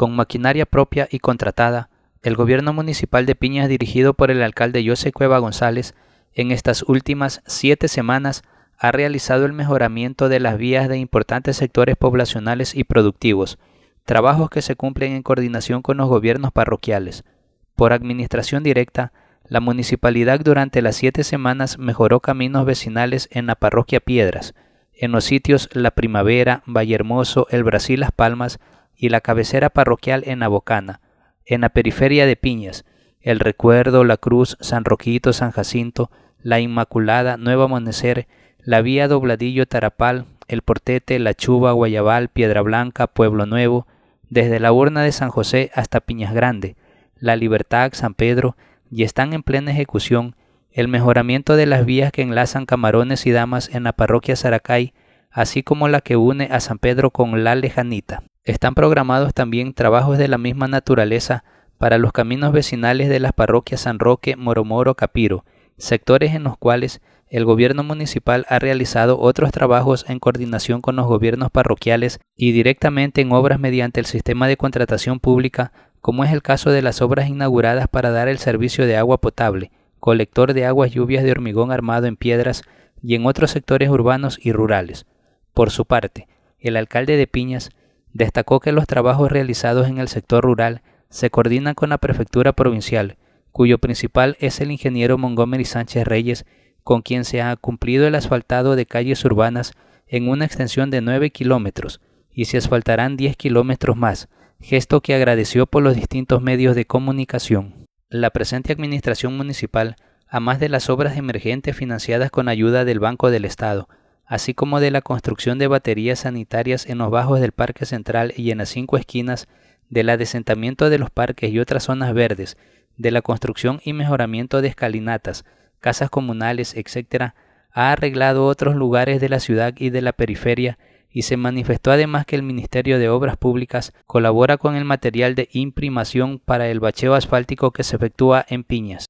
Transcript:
Con maquinaria propia y contratada, el gobierno municipal de Piñas dirigido por el alcalde José Cueva González en estas últimas siete semanas ha realizado el mejoramiento de las vías de importantes sectores poblacionales y productivos, trabajos que se cumplen en coordinación con los gobiernos parroquiales. Por administración directa, la municipalidad durante las siete semanas mejoró caminos vecinales en la parroquia Piedras, en los sitios La Primavera, Valle Hermoso, El Brasil Las Palmas, y la cabecera parroquial en Abocana, en la periferia de Piñas, el Recuerdo, la Cruz, San Roquito, San Jacinto, la Inmaculada, Nuevo Amanecer, la Vía Dobladillo, Tarapal, el Portete, la Chuba, Guayabal, Piedra Blanca, Pueblo Nuevo, desde la urna de San José hasta Piñas Grande, la Libertad, San Pedro, y están en plena ejecución el mejoramiento de las vías que enlazan Camarones y Damas en la parroquia Saracay, así como la que une a San Pedro con la Lejanita. Están programados también trabajos de la misma naturaleza para los caminos vecinales de las parroquias San Roque, Moromoro, Capiro, sectores en los cuales el gobierno municipal ha realizado otros trabajos en coordinación con los gobiernos parroquiales y directamente en obras mediante el sistema de contratación pública, como es el caso de las obras inauguradas para dar el servicio de agua potable, colector de aguas lluvias de hormigón armado en piedras y en otros sectores urbanos y rurales. Por su parte, el alcalde de Piñas Destacó que los trabajos realizados en el sector rural se coordinan con la prefectura provincial, cuyo principal es el ingeniero Montgomery Sánchez Reyes, con quien se ha cumplido el asfaltado de calles urbanas en una extensión de 9 kilómetros y se asfaltarán 10 kilómetros más, gesto que agradeció por los distintos medios de comunicación. La presente administración municipal, a más de las obras emergentes financiadas con ayuda del Banco del Estado, así como de la construcción de baterías sanitarias en los bajos del Parque Central y en las cinco esquinas, del adesentamiento de los parques y otras zonas verdes, de la construcción y mejoramiento de escalinatas, casas comunales, etc., ha arreglado otros lugares de la ciudad y de la periferia y se manifestó además que el Ministerio de Obras Públicas colabora con el material de imprimación para el bacheo asfáltico que se efectúa en Piñas.